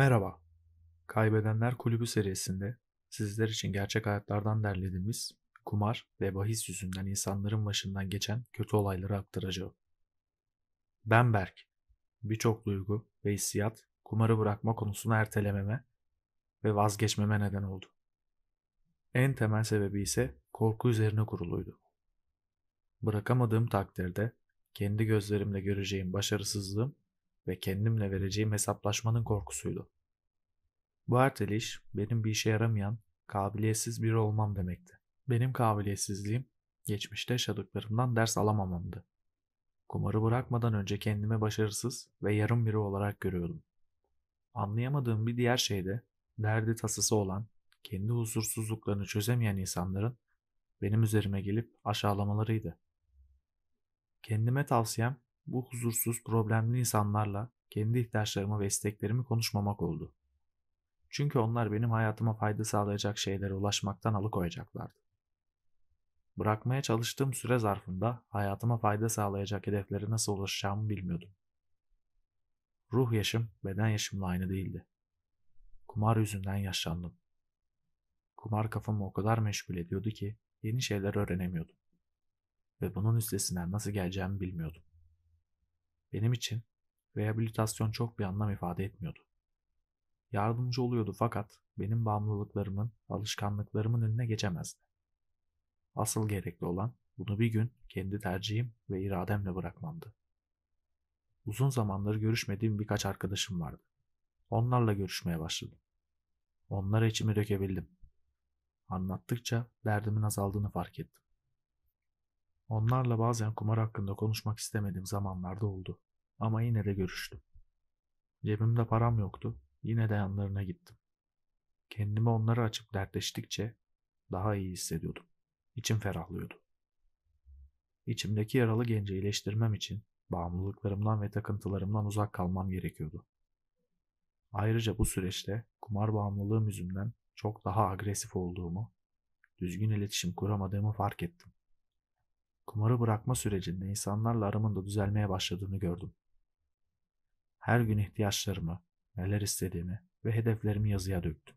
Merhaba. Kaybedenler Kulübü serisinde sizler için gerçek hayatlardan derlediğimiz kumar ve bahis yüzünden insanların başından geçen kötü olayları aktaracağım. Ben Berk. Birçok duygu ve hissiyat kumarı bırakma konusunu ertelememe ve vazgeçmeme neden oldu. En temel sebebi ise korku üzerine kuruluydu. Bırakamadığım takdirde kendi gözlerimle göreceğim başarısızlığım ve kendimle vereceğim hesaplaşmanın korkusuydu. Bu erteliş benim bir işe yaramayan, kabiliyetsiz biri olmam demekti. Benim kabiliyetsizliğim geçmişte yaşadıklarımdan ders alamamamdı. Kumarı bırakmadan önce kendimi başarısız ve yarım biri olarak görüyordum. Anlayamadığım bir diğer şey de derdi tasısı olan, kendi huzursuzluklarını çözemeyen insanların benim üzerime gelip aşağılamalarıydı. Kendime tavsiyem bu huzursuz, problemli insanlarla kendi ihtiyaçlarımı ve isteklerimi konuşmamak oldu. Çünkü onlar benim hayatıma fayda sağlayacak şeylere ulaşmaktan alıkoyacaklardı. Bırakmaya çalıştığım süre zarfında hayatıma fayda sağlayacak hedeflere nasıl ulaşacağımı bilmiyordum. Ruh yaşım beden yaşımla aynı değildi. Kumar yüzünden yaşlandım. Kumar kafamı o kadar meşgul ediyordu ki yeni şeyler öğrenemiyordum. Ve bunun üstesinden nasıl geleceğimi bilmiyordum. Benim için rehabilitasyon çok bir anlam ifade etmiyordu. Yardımcı oluyordu fakat benim bağımlılıklarımın, alışkanlıklarımın önüne geçemezdi. Asıl gerekli olan bunu bir gün kendi tercihim ve irademle bırakmamdı. Uzun zamandır görüşmediğim birkaç arkadaşım vardı. Onlarla görüşmeye başladım. Onlara içimi dökebildim. Anlattıkça derdimin azaldığını fark ettim. Onlarla bazen kumar hakkında konuşmak istemediğim zamanlarda oldu. Ama yine de görüştüm. Cebimde param yoktu. Yine de yanlarına gittim. Kendimi onları açıp dertleştikçe daha iyi hissediyordum. İçim ferahlıyordu. İçimdeki yaralı genci iyileştirmem için bağımlılıklarımdan ve takıntılarımdan uzak kalmam gerekiyordu. Ayrıca bu süreçte kumar bağımlılığım yüzünden çok daha agresif olduğumu, düzgün iletişim kuramadığımı fark ettim. Kumarı bırakma sürecinde insanlarla aramın da düzelmeye başladığını gördüm. Her gün ihtiyaçlarımı, neler istediğimi ve hedeflerimi yazıya döktüm.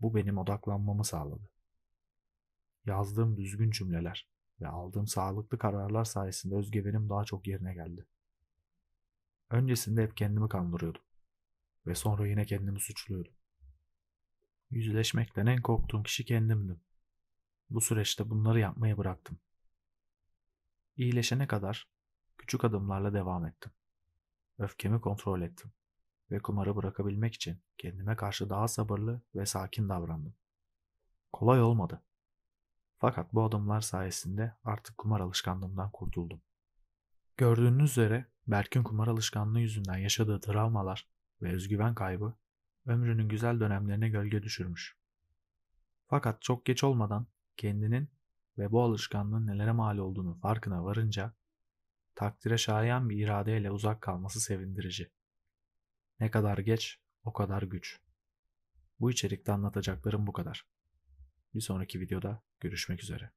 Bu benim odaklanmamı sağladı. Yazdığım düzgün cümleler ve aldığım sağlıklı kararlar sayesinde özgüvenim daha çok yerine geldi. Öncesinde hep kendimi kandırıyordum ve sonra yine kendimi suçluyordum. Yüzleşmekten en korktuğum kişi kendimdim. Bu süreçte bunları yapmayı bıraktım. İyileşene kadar küçük adımlarla devam ettim. Öfkemi kontrol ettim ve kumarı bırakabilmek için kendime karşı daha sabırlı ve sakin davrandım. Kolay olmadı. Fakat bu adımlar sayesinde artık kumar alışkanlığımdan kurtuldum. Gördüğünüz üzere Berk'in kumar alışkanlığı yüzünden yaşadığı travmalar ve özgüven kaybı ömrünün güzel dönemlerine gölge düşürmüş. Fakat çok geç olmadan kendinin ve bu alışkanlığın nelere mal olduğunu farkına varınca takdire şayan bir iradeyle uzak kalması sevindirici. Ne kadar geç o kadar güç. Bu içerikte anlatacaklarım bu kadar. Bir sonraki videoda görüşmek üzere.